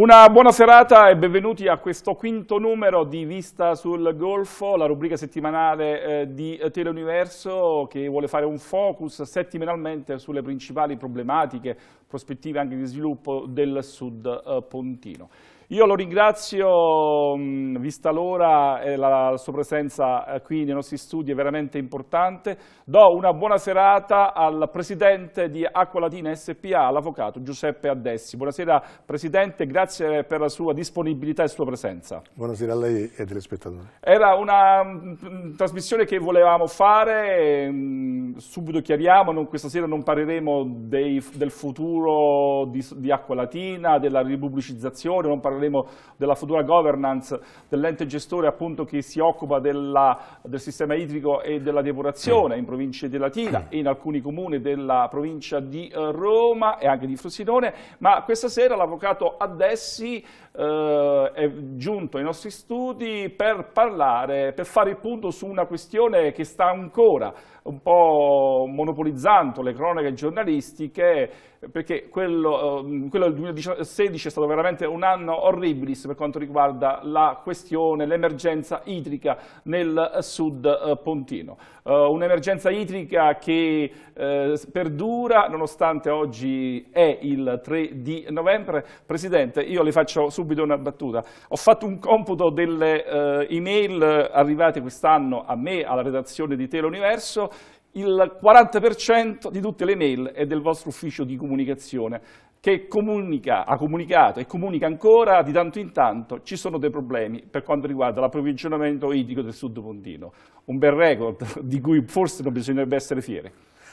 Una buona serata e benvenuti a questo quinto numero di Vista sul Golfo, la rubrica settimanale eh, di Teleuniverso che vuole fare un focus settimanalmente sulle principali problematiche, prospettive anche di sviluppo del Sud eh, Pontino. Io lo ringrazio, mm, vista l'ora e la, sua presenza eh, qui nei nostri studi è veramente importante. Do una buona serata al presidente di Acqua Latina SPA, l'avvocato Giuseppe Addessi. Buonasera presidente, grazie per la sua disponibilità e sua presenza. Buonasera a lei e ai telespettatori. Era una mm, trasmissione che volevamo fare, mm, subito chiariamo, non, questa sera non parleremo dei, del futuro di, di Acqua Latina, della ripubblicizzazione, non parleremo parleremo della futura governance dell'ente gestore appunto che si occupa della, del sistema idrico e della depurazione in province di Latina e in alcuni comuni della provincia di Roma e anche di Frosinone, ma questa sera l'avvocato Addessi eh, è giunto ai nostri studi per parlare, per fare il punto su una questione che sta ancora un po' monopolizzando le cronache giornalistiche, perché quello, eh, quello del 2016 è stato veramente un anno orribilis per quanto riguarda la questione, l'emergenza idrica nel eh, sud eh, Pontino. Eh, un'emergenza idrica che eh, perdura nonostante oggi è il 3 di novembre. Presidente, io le faccio subito una battuta. Ho fatto un computo delle eh, email arrivate quest'anno a me, alla redazione di Teleuniverso, il 40% di tutte le mail è del vostro ufficio di comunicazione che comunica, ha comunicato e comunica ancora di tanto in tanto ci sono dei problemi per quanto riguarda l'approvvigionamento idrico del sud Pontino, un bel record di cui forse non bisognerebbe essere fieri.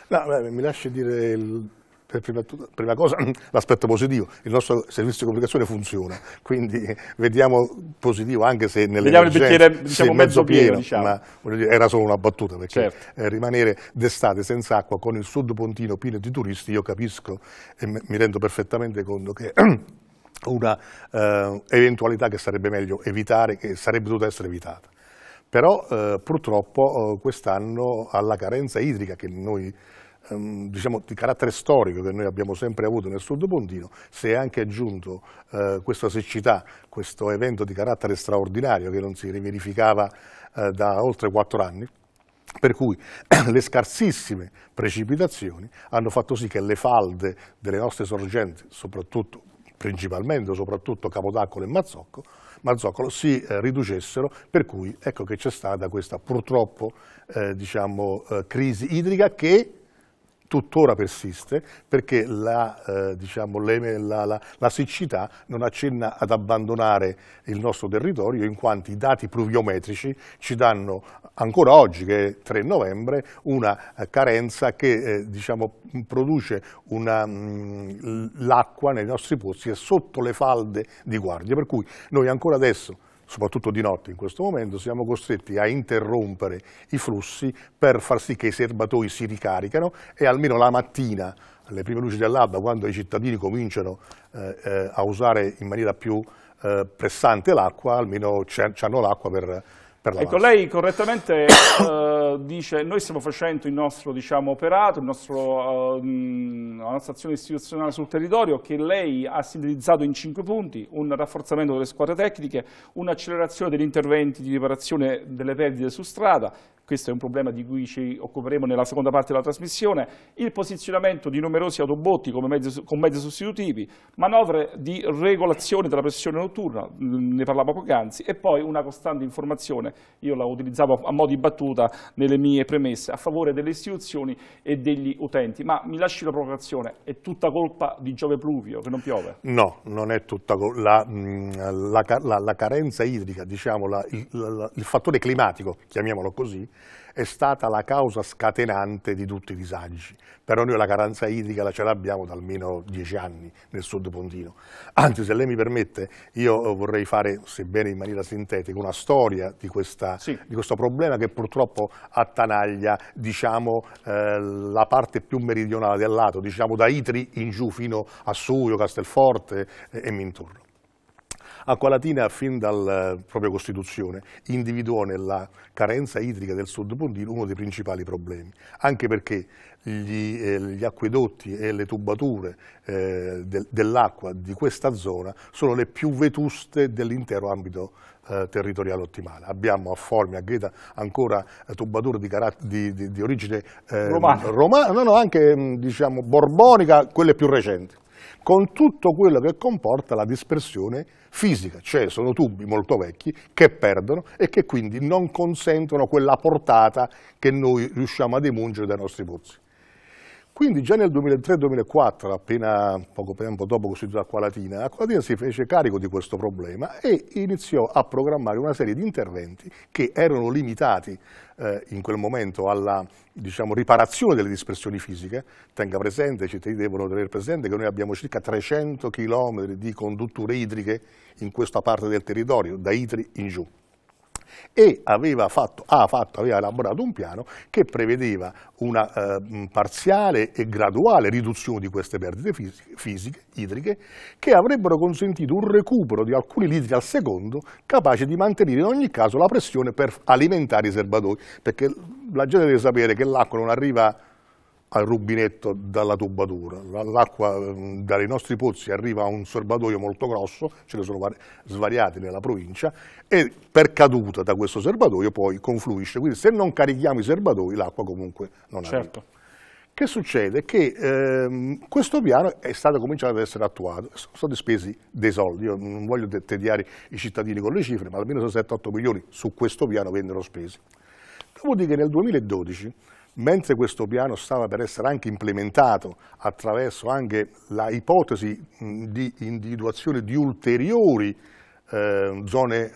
No, beh, mi lasci dire il per prima, prima cosa l'aspetto positivo, il nostro servizio di comunicazione funziona, quindi vediamo positivo anche se nelle Vediamo il bicchiere diciamo, mezzo, mezzo pieno, pieno diciamo. ma, dire, era solo una battuta perché certo. eh, rimanere d'estate senza acqua con il sud pontino pieno di turisti io capisco e mi rendo perfettamente conto che una eh, eventualità che sarebbe meglio evitare, che sarebbe dovuta essere evitata. Però eh, purtroppo eh, quest'anno alla carenza idrica che noi Ehm, diciamo, di carattere storico che noi abbiamo sempre avuto nel sud Pontino, si è anche aggiunto eh, questa siccità, questo evento di carattere straordinario che non si riverificava eh, da oltre quattro anni, per cui le scarsissime precipitazioni hanno fatto sì che le falde delle nostre sorgenti, soprattutto, principalmente soprattutto Capodaccolo e Mazzocco, Mazzoccolo si eh, riducessero, per cui ecco che c'è stata questa purtroppo eh, diciamo, eh, crisi idrica che tuttora persiste perché la, eh, diciamo, la, la, la, siccità non accenna ad abbandonare il nostro territorio in quanto i dati pluviometrici ci danno ancora oggi, che è 3 novembre, una eh, carenza che eh, diciamo, produce mm, l'acqua nei nostri pozzi e sotto le falde di guardia, per cui noi ancora adesso soprattutto di notte in questo momento, siamo costretti a interrompere i flussi per far sì che i serbatoi si ricaricano e almeno la mattina, alle prime luci dell'alba, quando i cittadini cominciano eh, eh, a usare in maniera più eh, pressante l'acqua, almeno hanno l'acqua per, per la Ecco, lei correttamente eh, dice noi stiamo facendo il nostro diciamo, operato, il nostro, eh, la nostra azione istituzionale sul territorio che lei ha sintetizzato in cinque punti, un rafforzamento delle squadre tecniche, un'accelerazione degli interventi di riparazione delle perdite su strada, questo è un problema di cui ci occuperemo nella seconda parte della trasmissione, il posizionamento di numerosi autobotti mezzo, con mezzi sostitutivi, manovre di regolazione della pressione notturna, mm, ne parlavo poc'anzi, e poi una costante informazione, io la utilizzavo a modo di battuta nelle mie premesse, a favore delle istituzioni e degli utenti, ma mi lasci una provocazione, è tutta colpa di Giove Pluvio, che non piove? No, non è tutta colpa, la, mm, la, la, la, carenza idrica, diciamo, il, il fattore climatico, chiamiamolo così, è stata la causa scatenante di tutti i disagi. Però noi la carenza idrica la ce l'abbiamo da almeno dieci anni nel sud Pontino. Anzi, se lei mi permette, io eh, vorrei fare, sebbene in maniera sintetica, una storia di, questa, sì. di questo problema che purtroppo attanaglia diciamo, eh, la parte più meridionale del lato, diciamo da Itri in giù fino a Suio, Castelforte eh, e mi Acqua Latina fin dalla eh, propria costituzione individuò nella carenza idrica del sud Pondino uno dei principali problemi, anche perché gli, eh, gli acquedotti e le tubature eh, del, dell'acqua di questa zona sono le più vetuste dell'intero ambito eh, territoriale ottimale. Abbiamo a Formia, a Gheta, ancora eh, tubature di, di, di, di origine eh, romana, no, no, anche mm, diciamo, borbonica, quelle più recenti con tutto quello che comporta la dispersione fisica, cioè sono tubi molto vecchi che perdono e che quindi non consentono quella portata che noi riusciamo a demungere dai nostri pozzi. Quindi già nel 2003-2004, appena poco tempo dopo costituita Acqualatina, Latina si fece carico di questo problema e iniziò a programmare una serie di interventi che erano limitati eh, in quel momento alla diciamo, riparazione delle dispersioni fisiche. Tenga presente, i cittadini devono tenere presente che noi abbiamo circa 300 km di condutture idriche in questa parte del territorio, da Itri in giù e aveva fatto, ha fatto, aveva elaborato un piano che prevedeva una eh, parziale e graduale riduzione di queste perdite fisiche, fisiche, idriche, che avrebbero consentito un recupero di alcuni litri al secondo capace di mantenere in ogni caso la pressione per alimentare i serbatoi, perché la gente deve sapere che l'acqua non arriva al rubinetto dalla tubatura. L'acqua mm, dai nostri pozzi arriva a un serbatoio molto grosso, ce ne sono svariati nella provincia, e per caduta da questo serbatoio poi confluisce. Quindi se non carichiamo i serbatoi l'acqua comunque non certo. arriva. Che succede? Che ehm, questo piano è stato cominciato ad essere attuato, sono stati spesi dei soldi, io non voglio tediare i cittadini con le cifre, ma almeno sono 7-8 milioni su questo piano vennero spesi. Dopodiché nel 2012 mentre questo piano stava per essere anche implementato attraverso anche la ipotesi di individuazione di ulteriori ehm, eh, zone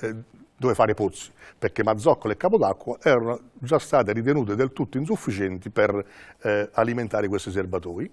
dove fare pozzi, perché Mazzoccola e Capodacqua erano già state ritenute del tutto insufficienti per eh, alimentare questi serbatoi,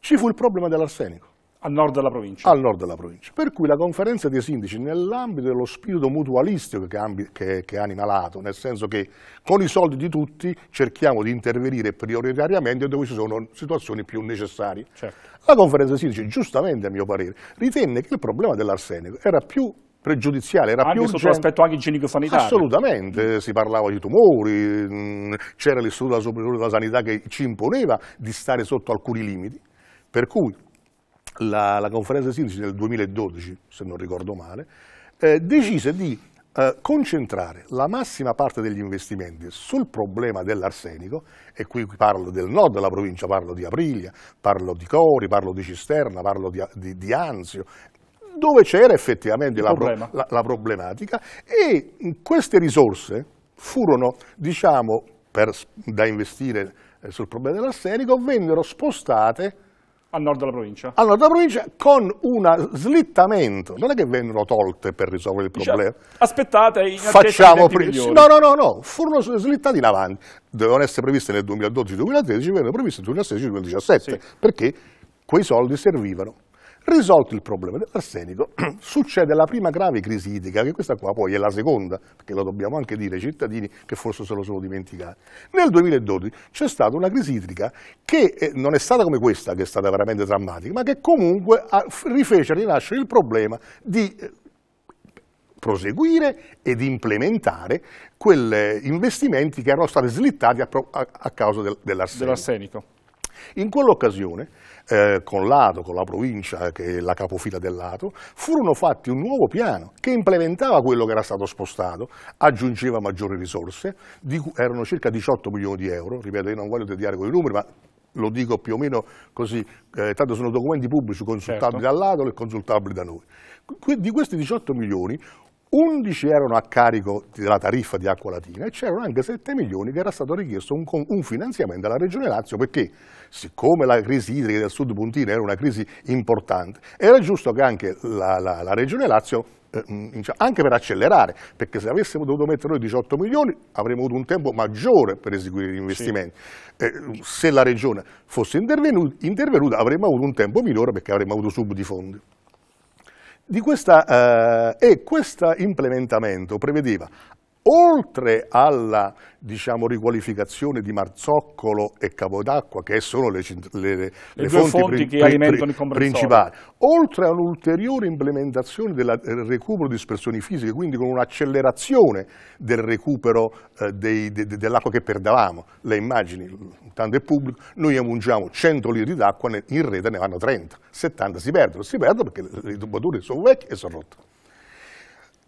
ci fu il problema dell'arsenico. Al nord della provincia. Al nord della provincia. Per cui la conferenza dei sindaci nell'ambito dello spirito mutualistico che, che, che, anima l'Ato, nel senso che con i soldi di tutti cerchiamo di intervenire prioritariamente dove ci sono situazioni più necessarie. Certo. La conferenza dei sindaci, giustamente a mio parere, ritenne che il problema dell'arsenico era più pregiudiziale, era anche più sotto l'aspetto anche igienico-sanitario. Assolutamente, si parlava di tumori, mm, c'era l'Istituto della Superiore della Sanità che ci imponeva di stare sotto alcuni limiti, per cui la, la conferenza di sindaci nel 2012, se non ricordo male, eh, decise di eh, concentrare la massima parte degli investimenti sul problema dell'arsenico, e qui parlo del nord della provincia, parlo di Aprilia, parlo di Cori, parlo di Cisterna, parlo di, di, di Anzio, dove c'era effettivamente la, la, la, problematica e queste risorse furono, diciamo, per, da investire eh, sul problema dell'arsenico, vennero spostate al nord della provincia? Al nord della provincia con un slittamento, non è che vennero tolte per risolvere il diciamo, problema. Cioè, aspettate, facciamo No, no, no, no, furono slittati in avanti, dovevano essere previste nel 2012-2013, vennero previste nel 2016-2017, sì. perché quei soldi servivano Risolto il problema dell'arsenico, succede la prima grave crisi idrica, che questa qua poi è la seconda, perché lo dobbiamo anche dire ai cittadini che forse se lo sono dimenticati. Nel 2012 c'è stata una crisi idrica che eh, non è stata come questa, che è stata veramente drammatica, ma che comunque rifece rinascere il problema di eh, proseguire ed implementare quegli investimenti che erano stati slittati a, a, a causa del, dell'arsenico. Dell in quell'occasione, eh, con l'Ato, con la provincia eh, che è la capofila dell'Ato, furono fatti un nuovo piano che implementava quello che era stato spostato, aggiungeva maggiori risorse, di erano circa 18 milioni di euro, ripeto io non voglio tediare con i numeri, ma lo dico più o meno così, eh, tanto sono documenti pubblici consultabili certo. dall'Adol e consultabili da noi. Di questi 18 milioni, 11 erano a carico della tariffa di Acqua Latina e c'erano anche 7 milioni che era stato richiesto un, un finanziamento alla Regione Lazio perché siccome la crisi idrica del sud Puntino era una crisi importante era giusto che anche la, la, la Regione Lazio eh, mm, diciamo, anche per accelerare, perché se avessimo dovuto mettere noi 18 milioni avremmo avuto un tempo maggiore per eseguire gli investimenti. Sì. Eh, se la Regione fosse intervenuta, avremmo avuto un tempo minore perché avremmo avuto sub di fondi. Questa, eh, e questo implementamento prevedeva oltre alla diciamo, riqualificazione di Marzoccolo e Capodacqua, che sono le, le, le, le fonti, fonti prin principali, oltre all'ulteriore implementazione del eh, recupero di dispersioni fisiche, quindi con un'accelerazione del recupero eh, de, dell'acqua che perdavamo. Le immagini, tanto è pubblico, noi aggiungiamo 100 litri d'acqua, in rete ne vanno 30, 70 si perdono, si perdono perché i tubature sono vecchi e sono rotte.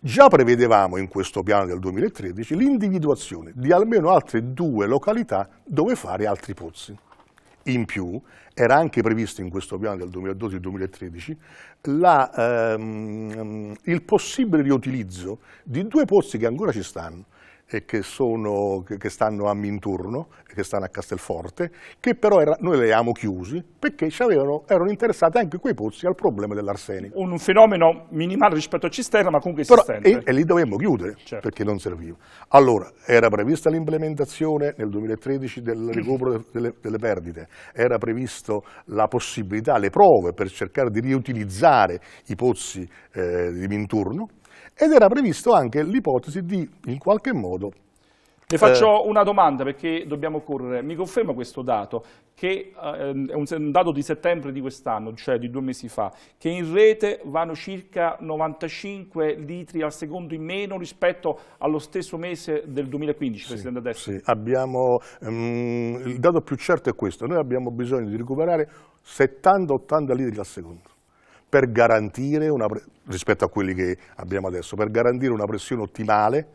Già prevedevamo in questo piano del 2013 l'individuazione di almeno altre due località dove fare altri pozzi. In più era anche previsto in questo piano del 2012-2013 ehm, il possibile riutilizzo di due pozzi che ancora ci stanno, e che, sono, che, che, stanno a Minturno, che stanno a Castelforte, che però era, noi le abbiamo chiusi perché erano interessati anche quei pozzi al problema dell'arsenico. Un, un, fenomeno minimale rispetto a cisterna, ma comunque esistente. e, e, li dovevamo chiudere certo. perché non serviva. Allora, era prevista l'implementazione nel 2013 del recupero delle, delle perdite, era prevista la possibilità, le prove per cercare di riutilizzare i pozzi eh, di Minturno, ed era previsto anche l'ipotesi di, in qualche modo, le faccio eh, una domanda perché dobbiamo correre. Mi conferma questo dato, che eh, è un dato di settembre di quest'anno, cioè di due mesi fa, che in rete vanno circa 95 litri al secondo in meno rispetto allo stesso mese del 2015, sì, Presidente Adesso. Sì, abbiamo, um, il dato più certo è questo. Noi abbiamo bisogno di recuperare 70-80 litri al secondo per garantire una, rispetto a quelli che abbiamo adesso, per garantire una pressione ottimale,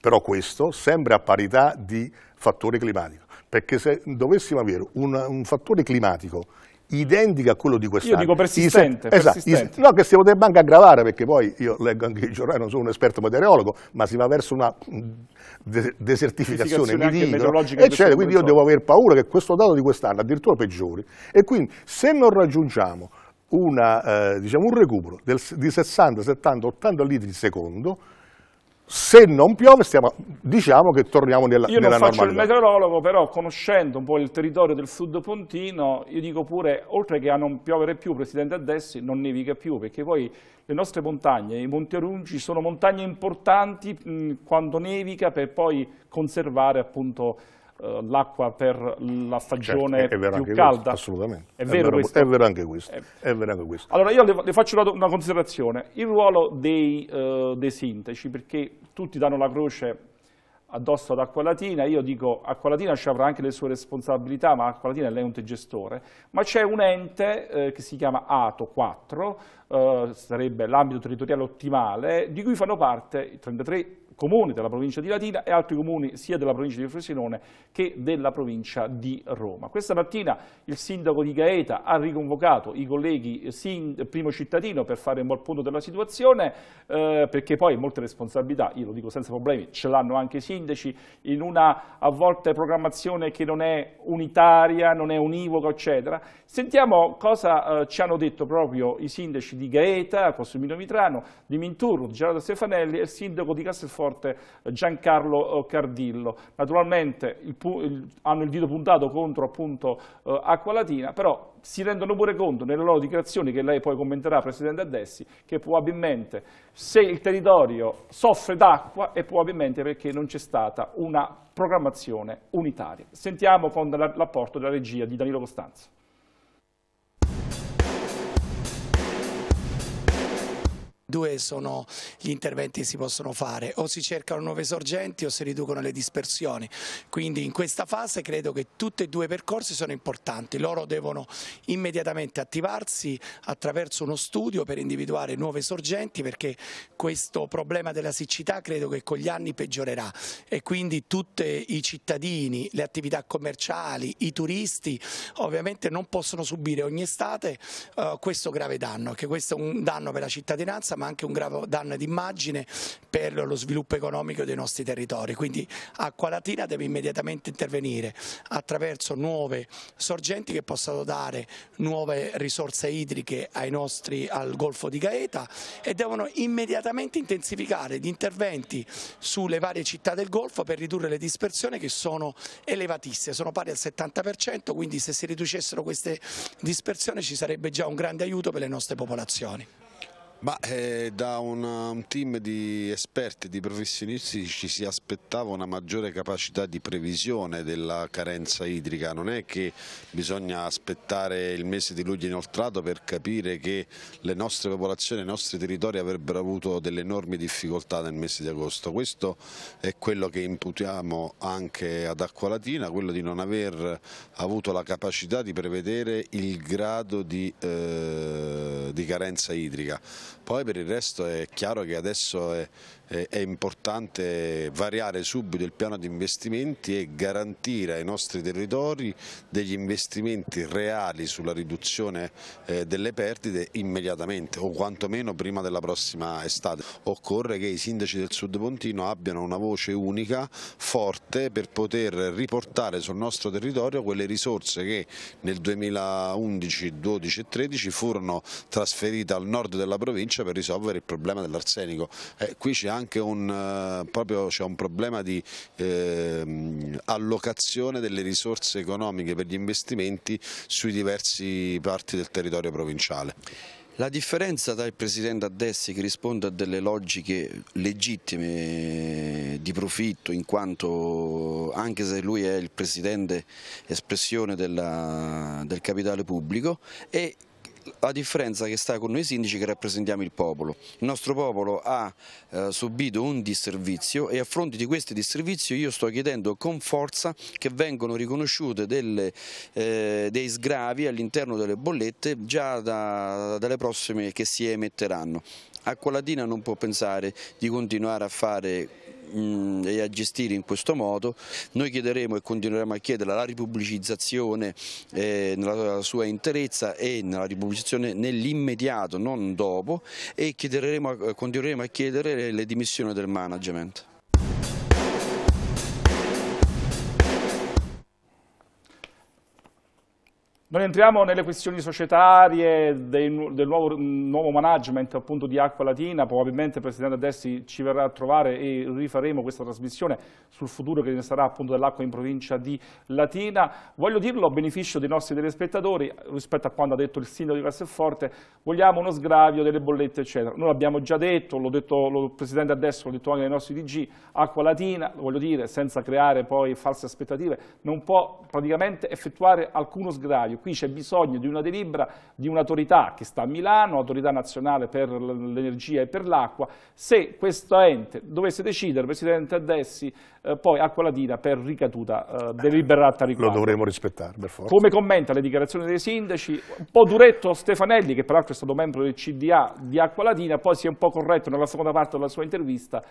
però questo sempre a parità di fattore climatico, perché se dovessimo avere un, un fattore climatico identico a quello di quest'anno. Io dico persistente. Esatto, se, esatto, persistente. no, che si potrebbe anche aggravare, perché poi io leggo anche i giornali, non sono un esperto meteorologo, ma si va verso una mm, de desertificazione, mi dicono, eccetera, quindi io devo aver paura che questo dato di quest'anno addirittura peggiori. E quindi se non raggiungiamo una, eh, diciamo un recupero del, di 60, 70, 80 litri al secondo, se non piove stiamo, diciamo che torniamo nella, io nella normalità. Io non faccio il meteorologo, però conoscendo un po' il territorio del sud pontino, io dico pure, oltre che a non piovere più, Presidente Addessi, non nevica più, perché poi le nostre montagne, i Monti Arungi, sono montagne importanti mh, quando nevica per poi conservare appunto eh, l'acqua per la stagione certo, più questo, calda. assolutamente. È, è, vero, vero, è, vero anche questo. Eh. È vero anche questo. Allora io le, le faccio una, una, considerazione. Il ruolo dei, uh, dei sindaci, perché tutti danno la croce addosso ad Acqualatina, io dico Acqualatina ci avrà anche le sue responsabilità, ma Acqualatina è l'ente gestore, ma c'è un ente eh, che si chiama ATO 4, eh, sarebbe l'ambito territoriale ottimale, di cui fanno parte 33 comuni della provincia di Latina e altri comuni sia della provincia di Frosinone che della provincia di Roma. Questa mattina il sindaco di Gaeta ha riconvocato i colleghi primo cittadino per fare un po' il punto della situazione eh, perché poi molte responsabilità, io lo dico senza problemi, ce l'hanno anche i sindaci in una a volte programmazione che non è unitaria, non è univoca eccetera. Sentiamo cosa eh, ci hanno detto proprio i sindaci di Gaeta, Costumino Mitrano, di Minturno, di Gerardo Stefanelli e il sindaco di Castelforte fronte Giancarlo eh, Cardillo. Naturalmente il, il, hanno il dito puntato contro appunto eh, Acqualatina, però si rendono pure conto nelle loro dichiarazioni che lei poi commenterà Presidente Addessi che probabilmente se il territorio soffre d'acqua è probabilmente perché non c'è stata una programmazione unitaria. Sentiamo con l'apporto della regia di Danilo Costanzo. Due sono gli interventi che si possono fare, o si cercano nuove sorgenti o si riducono le dispersioni, quindi in questa fase credo che tutti e due i percorsi sono importanti, loro devono immediatamente attivarsi attraverso uno studio per individuare nuove sorgenti perché questo problema della siccità credo che con gli anni peggiorerà e quindi tutti i cittadini, le attività commerciali, i turisti ovviamente non possono subire ogni estate uh, questo grave danno, che questo è un danno per la cittadinanza ma anche un grave danno d'immagine per lo sviluppo economico dei nostri territori. Quindi Acqua Latina deve immediatamente intervenire attraverso nuove sorgenti che possano dare nuove risorse idriche nostri, al Golfo di Gaeta e devono immediatamente intensificare gli interventi sulle varie città del Golfo per ridurre le dispersioni che sono elevatissime, sono pari al 70%, quindi se si riducessero queste dispersioni ci sarebbe già un grande aiuto per le nostre popolazioni. Ma eh, da una, un team di esperti, di professionisti ci si aspettava una maggiore capacità di previsione della carenza idrica, non è che bisogna aspettare il mese di luglio inoltrato per capire che le nostre popolazioni, i nostri territori avrebbero avuto delle enormi difficoltà nel mese di agosto, questo è quello che imputiamo anche ad Acqua Latina, quello di non aver avuto la capacità di prevedere il grado di... Eh, di carenza idrica. Poi per il resto è chiaro che adesso è, è, è importante variare subito il piano di investimenti e garantire ai nostri territori degli investimenti reali sulla riduzione eh, delle perdite immediatamente o quantomeno prima della prossima estate. Occorre che i sindaci del sud pontino abbiano una voce unica, forte, per poter riportare sul nostro territorio quelle risorse che nel 2011, 2012 e 2013 furono tra trasferita al nord della provincia per risolvere il problema dell'arsenico. Eh, qui c'è anche un, eh, proprio, un, problema di eh, allocazione delle risorse economiche per gli investimenti sui diversi parti del territorio provinciale. La differenza tra il Presidente a che risponde a delle logiche legittime eh, di profitto in quanto anche se lui è il Presidente espressione della, del capitale pubblico e la differenza che sta con noi sindaci che rappresentiamo il popolo. Il nostro popolo ha eh, subito un disservizio e a fronte di questo disservizio io sto chiedendo con forza che vengano riconosciute delle, eh, dei sgravi all'interno delle bollette già da, dalle prossime che si emetteranno. Acqualatina non può pensare di continuare a fare mh, mm, e a gestire in questo modo. Noi chiederemo e continueremo a chiedere la ripubblicizzazione eh, nella sua interezza e nella ripubblicizzazione nell'immediato, non dopo, e eh, continueremo a chiedere le dimissioni del management. Non entriamo nelle questioni societarie dei, del nuovo, mm, nuovo, management appunto di Acqua Latina, probabilmente il Presidente Addessi ci verrà a trovare e rifaremo questa trasmissione sul futuro che ne sarà appunto dell'acqua in provincia di Latina. Voglio dirlo a beneficio dei nostri telespettatori, rispetto a quando ha detto il Sindaco di Castelforte, vogliamo uno sgravio delle bollette eccetera. Noi l'abbiamo già detto, l'ho detto il Presidente Adesso, l'ho detto anche ai nostri DG, Acqua Latina, voglio dire, senza creare poi false aspettative, non può praticamente effettuare alcuno sgravio qui c'è bisogno di una delibera di un'autorità che sta a Milano, autorità nazionale per l'energia e per l'acqua, se questo ente dovesse decidere, Presidente Addessi, eh, poi acqua latina per ricaduta eh, deliberata riguardo. Lo dovremo rispettare, per forza. Come commenta le dichiarazioni dei sindaci, un po' duretto Stefanelli, che peraltro è stato membro del CDA di acqua latina, poi si è un po' corretto nella seconda parte della sua intervista,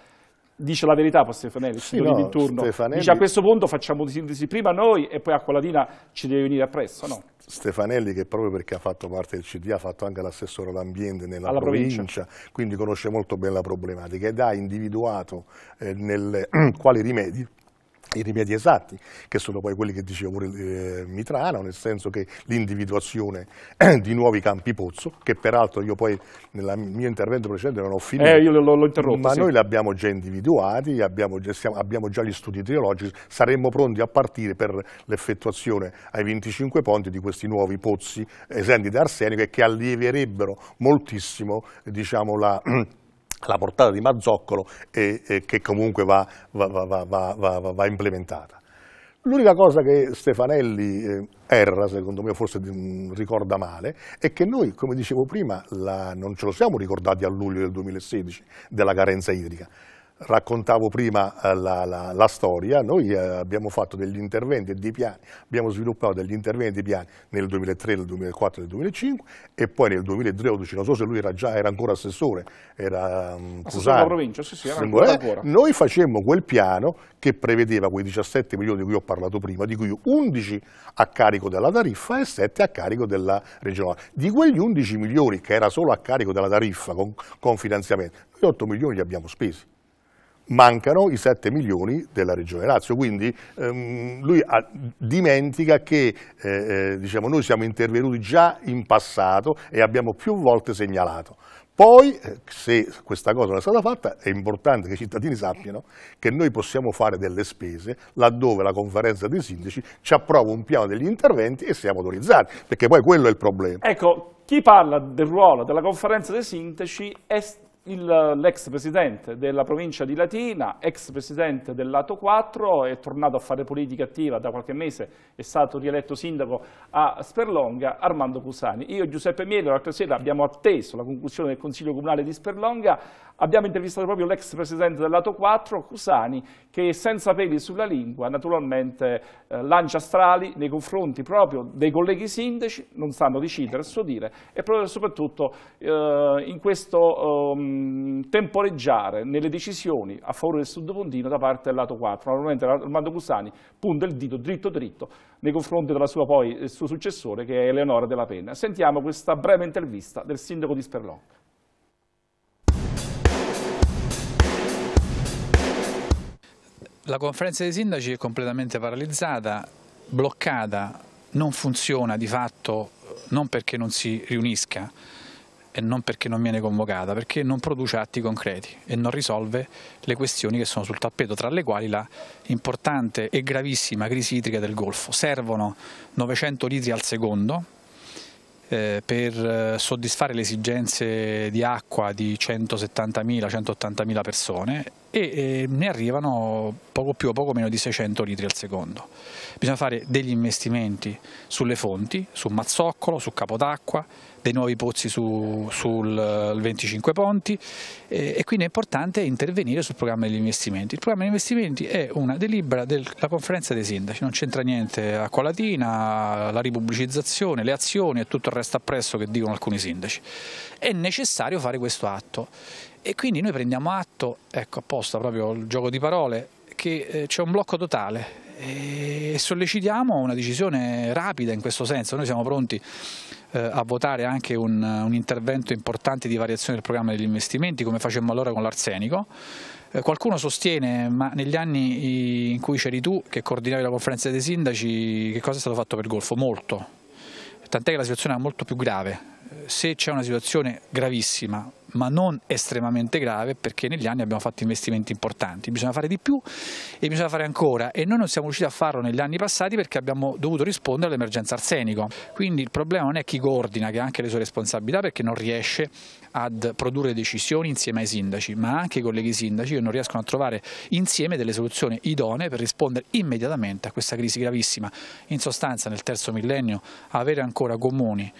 dice la verità poi Stefanelli, sì, no, in turno. Stefanelli... dice a questo punto facciamo di sintesi prima noi e poi Acqualadina ci deve venire appresso, no? Stefanelli che proprio perché ha fatto parte del CDA ha fatto anche l'assessore all'ambiente nella Alla provincia, provincia, quindi conosce molto bene la problematica ed ha individuato eh, nel, quali rimedi i rimedi esatti, che sono poi quelli che diceva pure eh, Mitrana, nel senso che l'individuazione eh, di nuovi campi pozzo, che peraltro io poi nel mio intervento precedente non ho finito, eh, io l'ho interrotto, ma sì. noi li abbiamo già individuati, abbiamo, siamo, abbiamo già gli studi teologici, saremmo pronti a partire per l'effettuazione ai 25 ponti di questi nuovi pozzi eh, esenti da arsenico e che allieverebbero moltissimo diciamo, la la portata di Mazzoccolo e, e che comunque va, va, va, va implementata. L'unica cosa che Stefanelli eh, erra, secondo me forse ricorda male, è che noi, come dicevo prima, la, non ce lo siamo ricordati a luglio del 2016 della carenza idrica raccontavo prima eh, la, la, la, storia, noi eh, abbiamo fatto degli interventi e dei piani, abbiamo sviluppato degli interventi e dei piani nel 2003, nel 2004 nel 2005 e poi nel 2013, non so se lui era già, era ancora assessore, era mm, Cusano. provincia, sì, sì, era ancora, ancora. Noi facemmo quel piano che prevedeva quei 17 milioni di cui ho parlato prima, di cui 11 a carico della tariffa e 7 a carico della regionale. Di quegli 11 milioni che era solo a carico della tariffa con, con finanziamento, noi 8 milioni li abbiamo spesi mancano i 7 milioni della Regione Lazio, quindi ehm, lui ha, ah, dimentica che eh, eh, diciamo, noi siamo intervenuti già in passato e abbiamo più volte segnalato. Poi, eh, se questa cosa non è stata fatta, è importante che i cittadini sappiano che noi possiamo fare delle spese laddove la conferenza dei sindaci ci approva un piano degli interventi e siamo autorizzati, perché poi quello è il problema. Ecco, chi parla del ruolo della conferenza dei sindaci è l'ex presidente della provincia di Latina, ex presidente del Lato 4, è tornato a fare politica attiva da qualche mese, è stato rieletto sindaco a Sperlonga, Armando Cusani. Io e Giuseppe Miele l'altra sera abbiamo atteso la conclusione del Consiglio Comunale di Sperlonga Abbiamo intervistato proprio l'ex presidente del lato 4, Cusani, che senza peli sulla lingua naturalmente eh, lancia strali nei confronti proprio dei colleghi sindaci, non sanno decidere a suo dire, e proprio soprattutto eh, in questo eh, temporeggiare nelle decisioni a favore del Sud Pontino da parte del lato 4. Normalmente Armando Cusani punta il dito dritto dritto nei confronti sua, poi, del eh, suo successore che è Eleonora Della Penna. Sentiamo questa breve intervista del sindaco di Sperlocca. La conferenza dei sindaci è completamente paralizzata, bloccata, non funziona di fatto non perché non si riunisca e non perché non viene convocata, perché non produce atti concreti e non risolve le questioni che sono sul tappeto, tra le quali la importante e gravissima crisi idrica del Golfo. Servono 900 litri al secondo eh, per eh, soddisfare le esigenze di acqua di 170.000-180.000 persone e eh, ne arrivano poco più o poco meno di 600 litri al secondo. Bisogna fare degli investimenti sulle fonti, su Mazzoccolo, su Capodacqua, dei nuovi pozzi su, sul 25 eh, Ponti e, eh, e quindi è importante intervenire sul programma degli investimenti. Il programma degli investimenti è una delibera della conferenza dei sindaci, non c'entra niente a latina, la ripubblicizzazione, le azioni e tutto il resto appresso che dicono alcuni sindaci. È necessario fare questo atto e quindi noi prendiamo atto, ecco apposta proprio il gioco di parole, che eh, c'è un blocco totale e sollecitiamo una decisione rapida in questo senso. Noi siamo pronti eh, a votare anche un, un intervento importante di variazione del programma degli investimenti come facemmo allora con l'arsenico. Eh, qualcuno sostiene, ma negli anni in cui c'eri tu, che coordinavi la conferenza dei sindaci, che cosa è stato fatto per il Golfo? Molto. Tant'è che la situazione è molto più grave. Se c'è una situazione gravissima, ma non estremamente grave perché negli anni abbiamo fatto investimenti importanti, bisogna fare di più e bisogna fare ancora e noi non siamo riusciti a farlo negli anni passati perché abbiamo dovuto rispondere all'emergenza arsenico, quindi il problema non è chi coordina che ha anche le sue responsabilità perché non riesce ad produrre decisioni insieme ai sindaci, ma anche i colleghi sindaci che non riescono a trovare insieme delle soluzioni idonee per rispondere immediatamente a questa crisi gravissima. In sostanza nel terzo millennio avere ancora comuni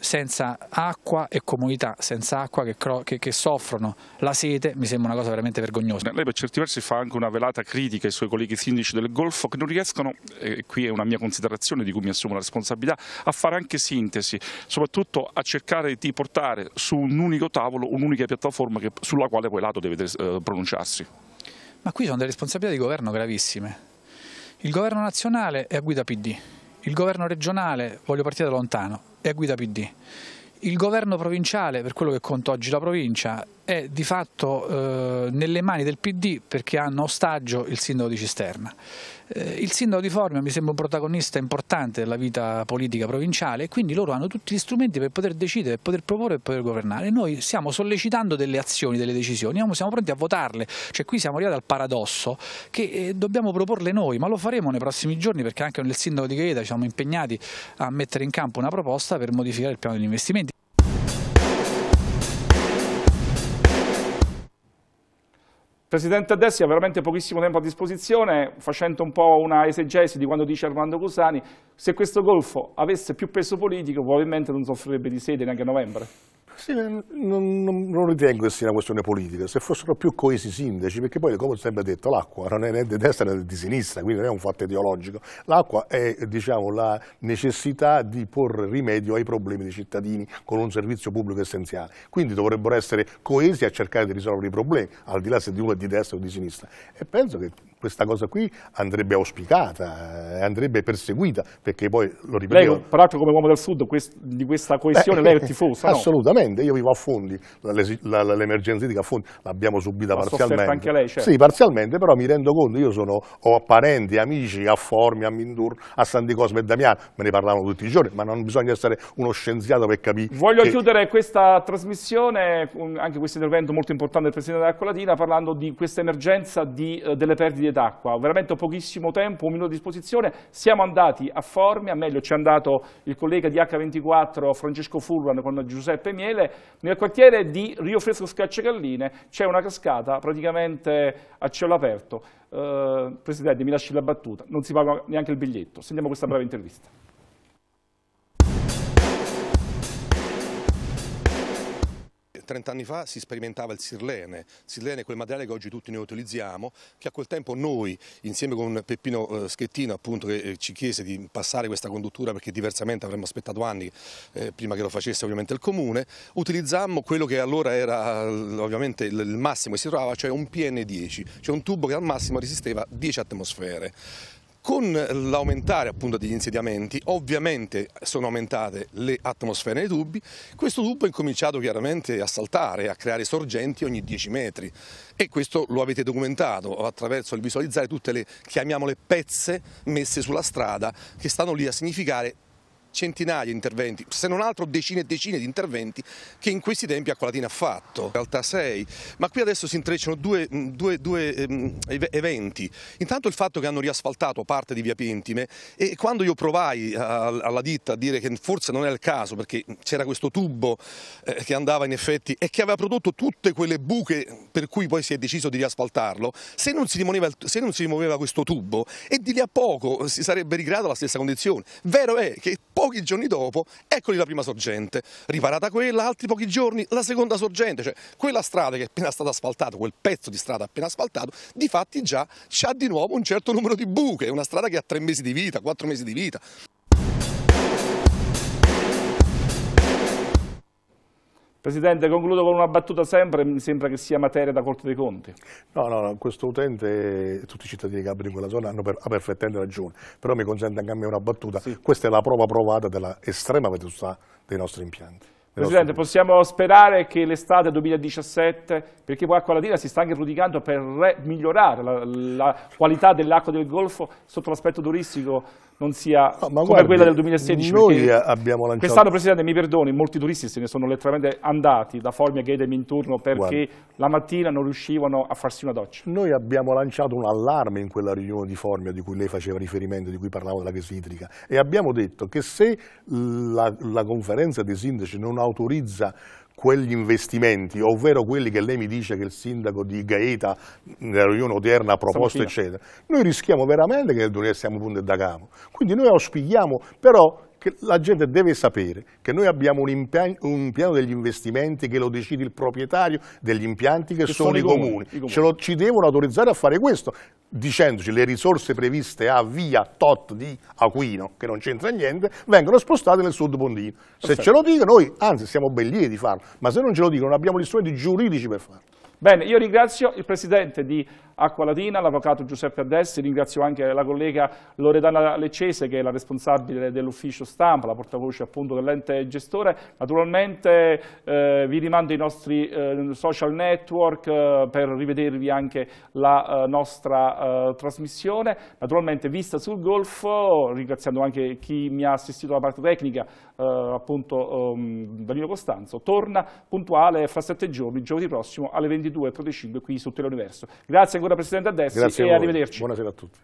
senza acqua e comunità senza acqua che, che, che, soffrono la sete mi sembra una cosa veramente vergognosa. Lei per certi versi fa anche una velata critica ai suoi colleghi sindaci del Golfo che non riescono, e qui è una mia considerazione di cui mi assumo la responsabilità, a fare anche sintesi, soprattutto a cercare di portare su un unico tavolo un'unica piattaforma che, sulla quale poi l'Ato deve eh, pronunciarsi. Ma qui sono delle responsabilità di governo gravissime. Il governo nazionale è a guida PD, il governo regionale, voglio partire da lontano, è a guida PD. Il governo provinciale, per quello che conta oggi la provincia, è di fatto eh, nelle mani del PD perché hanno ostaggio il sindaco di Cisterna. Eh, il sindaco di Formia mi sembra un protagonista importante della vita politica provinciale e quindi loro hanno tutti gli strumenti per poter decidere, per poter proporre e poter governare. Noi stiamo sollecitando delle azioni, delle decisioni, siamo pronti a votarle, cioè qui siamo arrivati al paradosso che eh, dobbiamo proporle noi, ma lo faremo nei prossimi giorni perché anche nel sindaco di Gaeta ci siamo impegnati a mettere in campo una proposta per modificare il piano degli investimenti. Presidente Dessi ha veramente pochissimo tempo a disposizione, facendo un po' una esegesi di quando dice Armando Cusani, se questo golfo avesse più peso politico probabilmente non soffrirebbe di sede neanche a novembre. Sì, non, non, non, ritengo che sia una questione politica, se fossero più coesi i sindaci, perché poi come ho sempre detto l'acqua non è né di destra né di sinistra, quindi non è un fatto ideologico, l'acqua è diciamo, la necessità di porre rimedio ai problemi dei cittadini con un servizio pubblico essenziale, quindi dovrebbero essere coesi a cercare di risolvere i problemi, al di là se di uno è di destra o di sinistra e penso che questa cosa qui andrebbe auspicata, eh, andrebbe perseguita, perché poi lo ripeto. Lei, peraltro come uomo del Sud, quest, di questa coesione eh, Beh, lei è eh, tifoso, no? Assolutamente, io vivo a Fondi, l'emergenza idrica a Fondi l'abbiamo subita la parzialmente. anche lei, certo. Sì, parzialmente, però mi rendo conto, io sono, ho parenti, amici a Formi, a Mindur, a Santi Cosme e Damiano, me ne parlavano tutti i giorni, ma non bisogna essere uno scienziato per capire... Voglio che... chiudere questa trasmissione, anche questo intervento molto importante del Presidente della Coladina, parlando di questa emergenza di, delle perdite bottiglie d'acqua, veramente pochissimo tempo, un minuto a disposizione, siamo andati a Formia, meglio ci è andato il collega di H24 Francesco Furlan con Giuseppe Miele, nel quartiere di Rio Fresco Scacciagalline c'è una cascata praticamente a cielo aperto. Eh, Presidente, mi lasci la battuta, non si paga neanche il biglietto, sentiamo questa breve intervista. 30 anni fa si sperimentava il sirlene. Il sirlene è quel materiale che oggi tutti noi utilizziamo, che a quel tempo noi, insieme con Peppino eh, Schettino, appunto, che eh, ci chiese di passare questa conduttura perché diversamente avremmo aspettato anni eh, prima che lo facesse ovviamente il comune, utilizzammo quello che allora era ovviamente il massimo che si trovava, cioè un PN10, cioè un tubo che al massimo resisteva 10 atmosfere. Con l'aumentare appunto degli insediamenti ovviamente sono aumentate le atmosfere nei tubi, questo tubo ha incominciato chiaramente a saltare, a creare sorgenti ogni 10 metri e questo lo avete documentato attraverso il visualizzare tutte le, chiamiamole, pezze messe sulla strada che stanno lì a significare centinaia di interventi, se non altro decine e decine di interventi che in questi tempi Acqualatina ha fatto, in realtà sei, ma qui adesso si intrecciano due, due, due ehm, eventi, intanto il fatto che hanno riasfaltato parte di via Pintime e quando io provai alla ditta a dire che forse non era il caso perché c'era questo tubo eh, che andava in effetti e che aveva prodotto tutte quelle buche per cui poi si è deciso di riasfaltarlo, se non si rimuoveva, se non si rimuoveva questo tubo e di lì a poco si sarebbe ricreata la stessa condizione, vero è che poco pochi giorni dopo, eccoli la prima sorgente. Riparata quella, altri pochi giorni, la seconda sorgente, cioè quella strada che è appena stata asfaltata, quel pezzo di strada appena asfaltato, di fatti già ha di nuovo un certo numero di buche, è una strada che ha tre mesi di vita, quattro mesi di vita. Presidente, concludo con una battuta sempre, mi sembra che sia materia da Corte dei Conti. No, no, no questo utente, e tutti i cittadini che abitano in quella zona hanno per, ha perfettamente ragione, però mi consente anche a me una battuta, sì. questa è la prova provata dell'estrema vetustà dei nostri impianti. Presidente, possiamo sperare che l'estate 2017, perché poi Acqua Latina si sta anche prodigando per migliorare la, la qualità dell'acqua del Golfo sotto l'aspetto turistico, non sia no, come guardi, quella del 2016. Noi abbiamo lanciato... Quest'anno, Presidente, mi perdoni, molti turisti se ne sono letteralmente andati da Formia Gate e Minturno perché guardi. la mattina non riuscivano a farsi una doccia. Noi abbiamo lanciato un allarme in quella riunione di Formia di cui lei faceva riferimento, di cui parlavo della crisi idrica, e abbiamo detto che se la, la conferenza dei sindaci non autorizza quegli investimenti, ovvero quelli che lei mi dice che il sindaco di Gaeta nella riunione odierna ha proposto, eccetera, noi rischiamo veramente che siamo punti da capo. Quindi noi auspichiamo, però che la gente deve sapere che noi abbiamo un, un, piano degli investimenti che lo decide il proprietario degli impianti che, che sono, sono, i comuni. comuni. I comuni. Lo, ci devono autorizzare a fare questo, dicendoci le risorse previste a via Tot di Aquino, che non c'entra niente, vengono spostate nel sud Bondino. Se Perfetto. ce lo dicono noi, anzi siamo ben lieti di farlo, ma se non ce lo dicono non abbiamo gli strumenti giuridici per farlo. Bene, io ringrazio il presidente di Acqua Latina, l'avvocato Giuseppe Addessi, ringrazio anche la collega Loredana Leccese che è la responsabile dell'ufficio stampa, la portavoce appunto dell'ente gestore. Naturalmente eh, vi rimando i nostri eh, social network eh, per rivedervi anche la eh, nostra eh, trasmissione. Naturalmente vista sul golfo, ringraziando anche chi mi ha assistito alla parte tecnica, eh, appunto ehm, Danilo Costanzo, torna puntuale fra sette giorni, giovedì prossimo alle 22. 22 e Prote 5 qui sotto l'universo. Grazie ancora Presidente Addessi Grazie e arrivederci. Buonasera a tutti.